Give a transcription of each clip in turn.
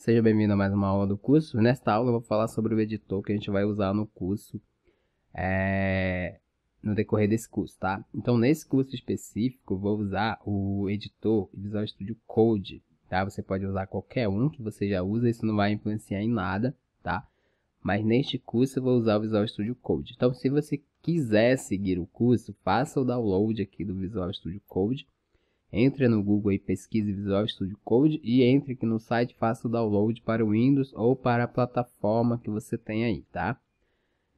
Seja bem-vindo a mais uma aula do curso. Nesta aula eu vou falar sobre o editor que a gente vai usar no curso, é, no decorrer desse curso, tá? Então, nesse curso específico, eu vou usar o editor Visual Studio Code, tá? Você pode usar qualquer um que você já usa, isso não vai influenciar em nada, tá? Mas neste curso eu vou usar o Visual Studio Code. Então, se você quiser seguir o curso, faça o download aqui do Visual Studio Code entre no Google e pesquise Visual Studio Code e entre aqui no site faça o download para o Windows ou para a plataforma que você tem aí, tá?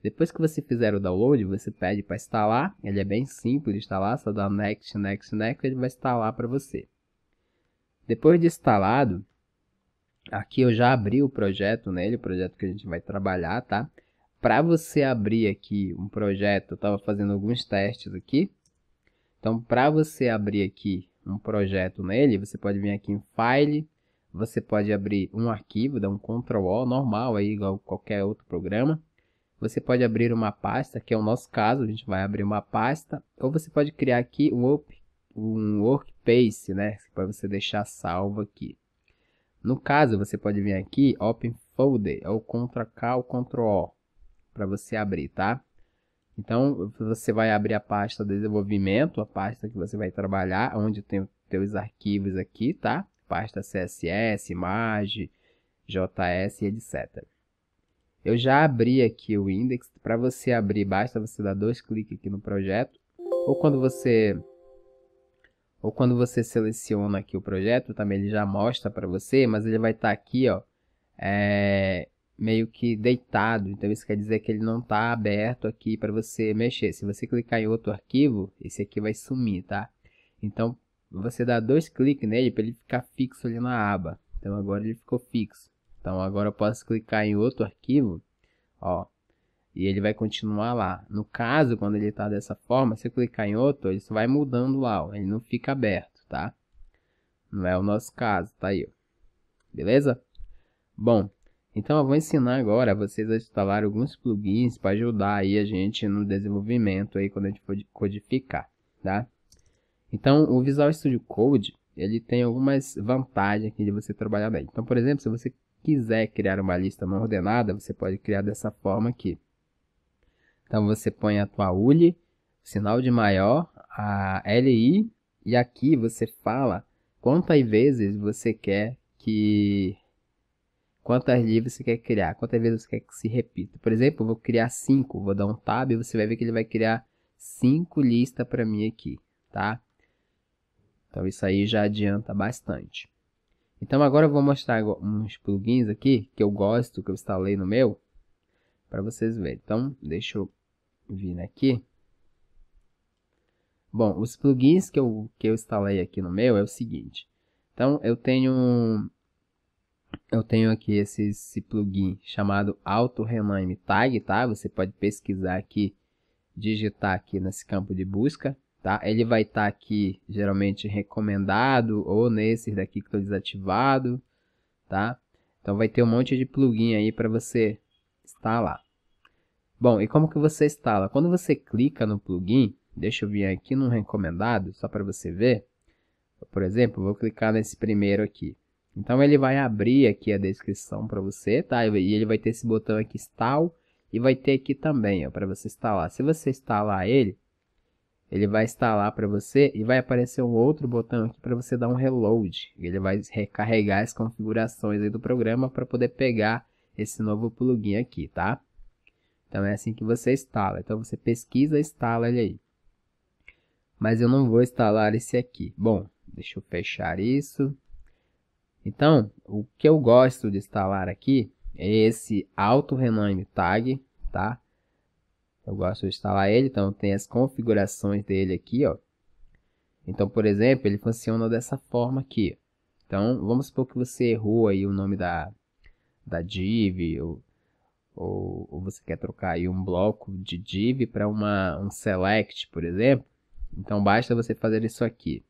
Depois que você fizer o download, você pede para instalar, ele é bem simples de instalar, só dá next, next, next, ele vai instalar para você. Depois de instalado, aqui eu já abri o projeto nele, o projeto que a gente vai trabalhar, tá? Para você abrir aqui um projeto, eu estava fazendo alguns testes aqui, então, para você abrir aqui um projeto nele, você pode vir aqui em File, você pode abrir um arquivo, dar um Ctrl O normal aí, igual qualquer outro programa. Você pode abrir uma pasta, que é o nosso caso, a gente vai abrir uma pasta, ou você pode criar aqui um, op, um workplace, né, para você deixar salvo aqui. No caso, você pode vir aqui, Open Folder, é ou Ctrl K ou Ctrl O, para você abrir, tá? Então, você vai abrir a pasta desenvolvimento, a pasta que você vai trabalhar, onde tem os teus arquivos aqui, tá? Pasta CSS, image, JS, e etc. Eu já abri aqui o index. Para você abrir, basta você dar dois cliques aqui no projeto. Ou quando você ou quando você seleciona aqui o projeto, também ele já mostra para você, mas ele vai estar tá aqui, ó, é, meio que deitado, então isso quer dizer que ele não está aberto aqui para você mexer. Se você clicar em outro arquivo, esse aqui vai sumir, tá? Então você dá dois cliques nele para ele ficar fixo ali na aba. Então agora ele ficou fixo. Então agora eu posso clicar em outro arquivo, ó, e ele vai continuar lá. No caso, quando ele está dessa forma, se eu clicar em outro, ele só vai mudando lá, ó, ele não fica aberto, tá? Não é o nosso caso, tá aí, ó. beleza? Bom, então eu vou ensinar agora vocês a instalar alguns plugins para ajudar aí a gente no desenvolvimento aí quando a gente for codificar, tá? Então o Visual Studio Code, ele tem algumas vantagens aqui de você trabalhar nele. Então por exemplo, se você quiser criar uma lista não ordenada, você pode criar dessa forma aqui. Então você põe a tua ule, sinal de maior, a LI, e aqui você fala quantas vezes você quer que Quantas livros você quer criar? Quantas vezes você quer que se repita? Por exemplo, eu vou criar cinco. Vou dar um tab e você vai ver que ele vai criar cinco listas para mim aqui, tá? Então isso aí já adianta bastante. Então agora eu vou mostrar uns plugins aqui que eu gosto, que eu instalei no meu, para vocês verem. Então deixa eu vir aqui. Bom, os plugins que eu, que eu instalei aqui no meu é o seguinte. Então eu tenho eu tenho aqui esse, esse plugin chamado Auto Rename Tag, tá? Você pode pesquisar aqui, digitar aqui nesse campo de busca, tá? Ele vai estar tá aqui geralmente recomendado ou nesse daqui que estou desativado, tá? Então vai ter um monte de plugin aí para você instalar. Bom, e como que você instala? Quando você clica no plugin, deixa eu vir aqui no recomendado, só para você ver. por exemplo, vou clicar nesse primeiro aqui. Então ele vai abrir aqui a descrição para você, tá? E ele vai ter esse botão aqui install e vai ter aqui também, ó, para você instalar. Se você instalar ele, ele vai instalar para você e vai aparecer um outro botão aqui para você dar um reload. Ele vai recarregar as configurações aí do programa para poder pegar esse novo plugin aqui, tá? Então é assim que você instala. Então você pesquisa e instala ele aí. Mas eu não vou instalar esse aqui. Bom, deixa eu fechar isso. Então, o que eu gosto de instalar aqui é esse auto-rename tag, tá? Eu gosto de instalar ele, então tem as configurações dele aqui, ó. Então, por exemplo, ele funciona dessa forma aqui. Então, vamos supor que você errou aí o nome da, da div, ou, ou, ou você quer trocar aí um bloco de div para um select, por exemplo. Então, basta você fazer isso aqui.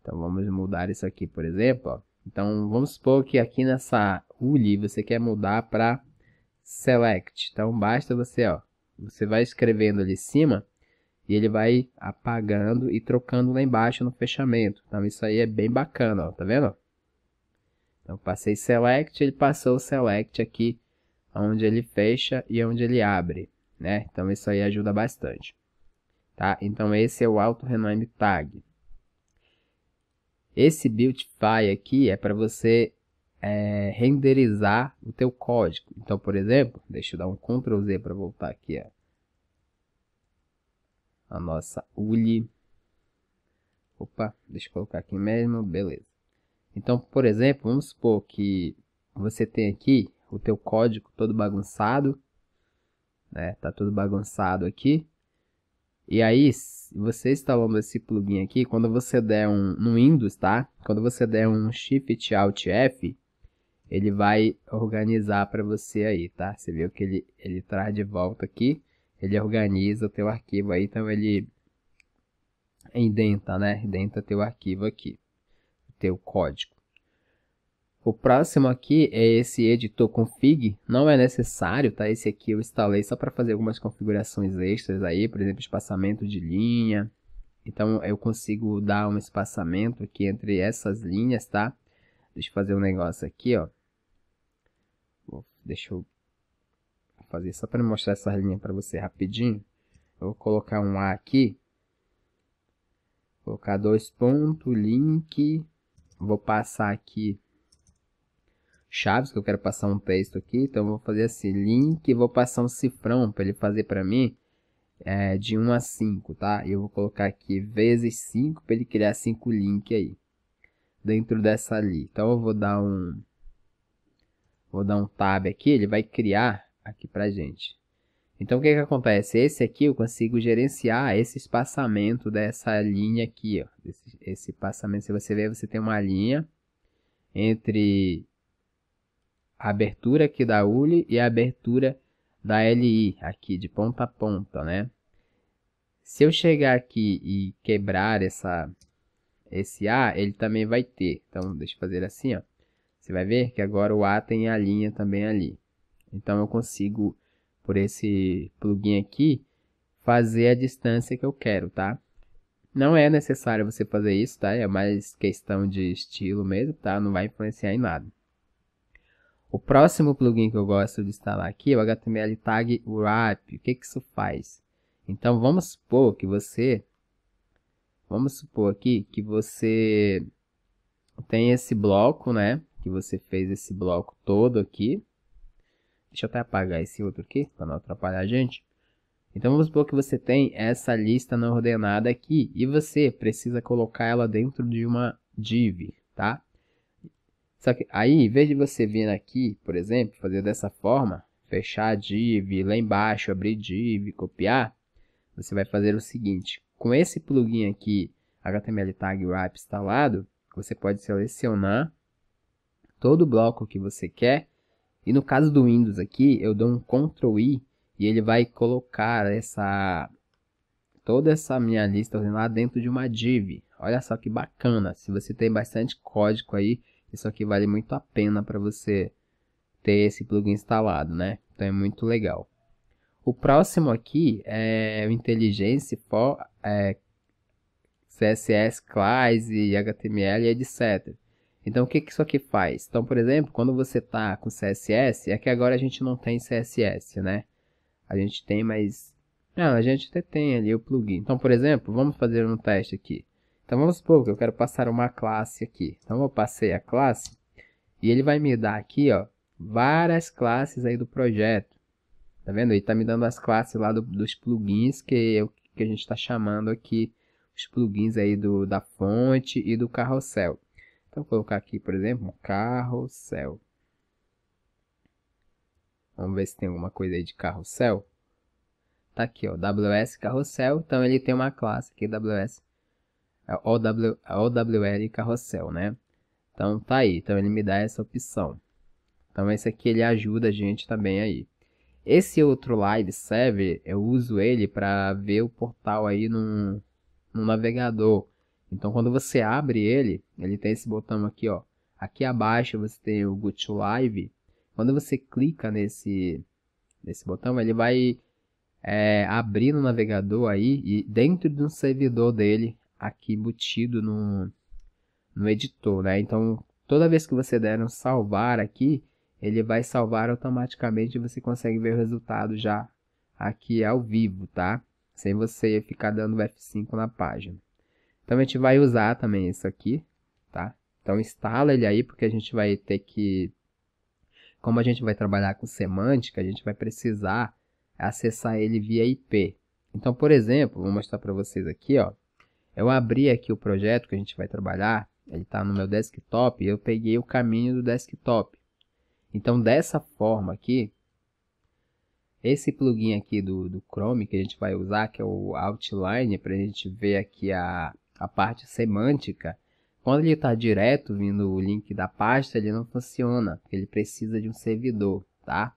Então, vamos mudar isso aqui, por exemplo, ó. Então, vamos supor que aqui nessa uli você quer mudar para select. Então, basta você, ó, você vai escrevendo ali em cima e ele vai apagando e trocando lá embaixo no fechamento. Então, isso aí é bem bacana, ó, tá vendo? Então, passei select, ele passou o select aqui onde ele fecha e onde ele abre, né? Então, isso aí ajuda bastante, tá? Então, esse é o auto-rename tag. Esse Beautify aqui é para você é, renderizar o teu código. Então, por exemplo, deixa eu dar um Ctrl Z para voltar aqui ó. a nossa ULI. Opa, deixa eu colocar aqui mesmo, beleza. Então, por exemplo, vamos supor que você tem aqui o teu código todo bagunçado, né? Tá todo bagunçado aqui. E aí, você instalando esse plugin aqui, quando você der um no Windows, tá? Quando você der um Shift Alt F, ele vai organizar para você aí, tá? Você viu que ele ele traz de volta aqui, ele organiza o teu arquivo aí, então ele indenta, né? Indenta teu arquivo aqui, teu código. O próximo aqui é esse editor config, não é necessário, tá? Esse aqui eu instalei só para fazer algumas configurações extras aí, por exemplo, espaçamento de linha. Então eu consigo dar um espaçamento aqui entre essas linhas, tá? Deixa eu fazer um negócio aqui, ó. Deixa eu fazer só para mostrar essa linha para você rapidinho. Eu vou colocar um A aqui. Vou colocar dois pontos, link. Vou passar aqui chaves, que eu quero passar um texto aqui, então vou fazer assim, link, vou passar um cifrão para ele fazer para mim é, de 1 a 5, tá? Eu vou colocar aqui vezes 5 para ele criar 5 links aí, dentro dessa ali. Então eu vou dar um, vou dar um tab aqui, ele vai criar aqui para gente. Então o que que acontece? Esse aqui eu consigo gerenciar esse espaçamento dessa linha aqui, ó. Esse, esse espaçamento, se você ver, você tem uma linha entre a abertura aqui da ULI e a abertura da LI, aqui de ponta a ponta, né? Se eu chegar aqui e quebrar essa, esse A, ele também vai ter. Então, deixa eu fazer assim, ó. Você vai ver que agora o A tem a linha também ali. Então, eu consigo, por esse plugin aqui, fazer a distância que eu quero, tá? Não é necessário você fazer isso, tá? É mais questão de estilo mesmo, tá? Não vai influenciar em nada. O próximo plugin que eu gosto de instalar aqui é o HTML Tag Wrap. O que, que isso faz? Então vamos supor que você... Vamos supor aqui que você tem esse bloco, né? Que você fez esse bloco todo aqui. Deixa eu até apagar esse outro aqui, para não atrapalhar a gente. Então vamos supor que você tem essa lista não ordenada aqui e você precisa colocar ela dentro de uma div, tá? Só que aí, em vez de você vir aqui, por exemplo, fazer dessa forma, fechar a div, lá embaixo, abrir div, copiar, você vai fazer o seguinte. Com esse plugin aqui, HTML Tag Wrap instalado, você pode selecionar todo o bloco que você quer. E no caso do Windows aqui, eu dou um Ctrl I e ele vai colocar essa toda essa minha lista lá dentro de uma div. Olha só que bacana. Se você tem bastante código aí, isso aqui vale muito a pena para você ter esse plugin instalado, né? Então é muito legal. O próximo aqui é o Intelligence for é, CSS, Class, HTML, e etc. Então, o que, que isso aqui faz? Então, por exemplo, quando você está com CSS, é que agora a gente não tem CSS, né? A gente tem, mas... Não, a gente até tem ali o plugin. Então, por exemplo, vamos fazer um teste aqui. Então vamos supor que eu quero passar uma classe aqui. Então eu passei a classe e ele vai me dar aqui, ó, várias classes aí do projeto. Tá vendo? Ele tá me dando as classes lá do, dos plugins que, eu, que a gente está chamando aqui. Os plugins aí do, da fonte e do carrossel. Então vou colocar aqui, por exemplo, carrossel. Vamos ver se tem alguma coisa aí de carrossel. Tá aqui, ó, WS Carrossel. Então ele tem uma classe aqui, WS a é OW, a é OWL Carrossel, né? Então tá aí, então ele me dá essa opção. Então esse aqui ele ajuda a gente também tá aí. Esse outro Live Server, eu uso ele para ver o portal aí no, no navegador. Então quando você abre ele, ele tem esse botão aqui, ó. Aqui abaixo você tem o Go to Live. Quando você clica nesse, nesse botão, ele vai é, abrir no navegador aí e dentro de um servidor dele aqui embutido no, no editor, né? Então, toda vez que você der um salvar aqui, ele vai salvar automaticamente e você consegue ver o resultado já aqui ao vivo, tá? Sem você ficar dando F5 na página. Então, a gente vai usar também isso aqui, tá? Então, instala ele aí, porque a gente vai ter que... Como a gente vai trabalhar com semântica, a gente vai precisar acessar ele via IP. Então, por exemplo, vou mostrar para vocês aqui, ó. Eu abri aqui o projeto que a gente vai trabalhar, ele está no meu desktop, eu peguei o caminho do desktop. Então, dessa forma aqui, esse plugin aqui do, do Chrome que a gente vai usar, que é o Outline, para a gente ver aqui a, a parte semântica, quando ele está direto vindo o link da pasta, ele não funciona, porque ele precisa de um servidor, tá?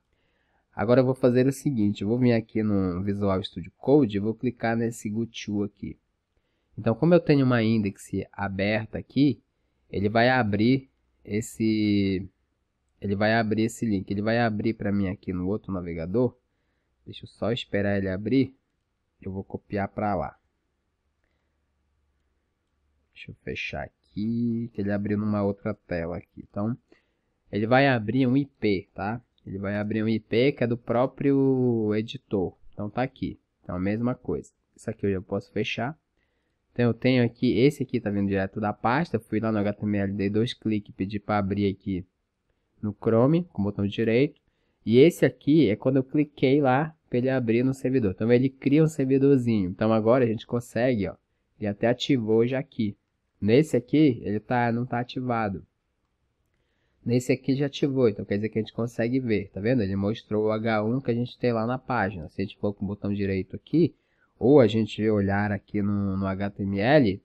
Agora eu vou fazer o seguinte, eu vou vir aqui no Visual Studio Code e vou clicar nesse GoTo aqui. Então, como eu tenho uma index aberta aqui, ele vai abrir esse ele vai abrir esse link. Ele vai abrir para mim aqui no outro navegador. Deixa eu só esperar ele abrir. Eu vou copiar para lá. Deixa eu fechar aqui, que ele abriu numa outra tela aqui. Então, ele vai abrir um IP, tá? Ele vai abrir um IP que é do próprio editor. Então, tá aqui. Então, a mesma coisa. Isso aqui eu já posso fechar. Então eu tenho aqui, esse aqui tá vindo direto da pasta, fui lá no HTML, dei dois cliques, pedi para abrir aqui no Chrome, com o botão direito. E esse aqui é quando eu cliquei lá para ele abrir no servidor. Então ele cria um servidorzinho. Então agora a gente consegue, ó, ele até ativou já aqui. Nesse aqui, ele tá, não tá ativado. Nesse aqui já ativou, então quer dizer que a gente consegue ver, tá vendo? Ele mostrou o H1 que a gente tem lá na página. Se a gente for com o botão direito aqui, ou a gente olhar aqui no, no HTML,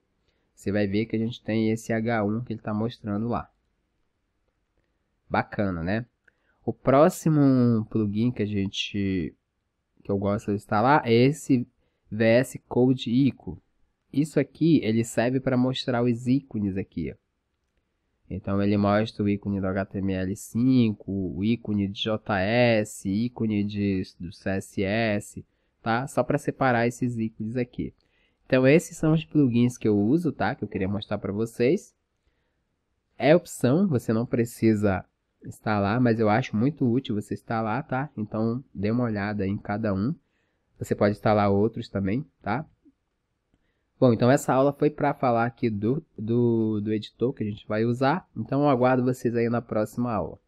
você vai ver que a gente tem esse H1 que ele está mostrando lá. Bacana, né? O próximo plugin que a gente que eu gosto de instalar é esse VS Code Ico. Isso aqui ele serve para mostrar os ícones aqui. Então ele mostra o ícone do HTML5, o ícone de JS, ícone de, do CSS, tá? Só para separar esses ícones aqui. Então, esses são os plugins que eu uso, tá? Que eu queria mostrar para vocês. É opção, você não precisa instalar, mas eu acho muito útil você instalar, tá? Então, dê uma olhada em cada um. Você pode instalar outros também, tá? Bom, então essa aula foi para falar aqui do, do, do editor que a gente vai usar. Então, eu aguardo vocês aí na próxima aula.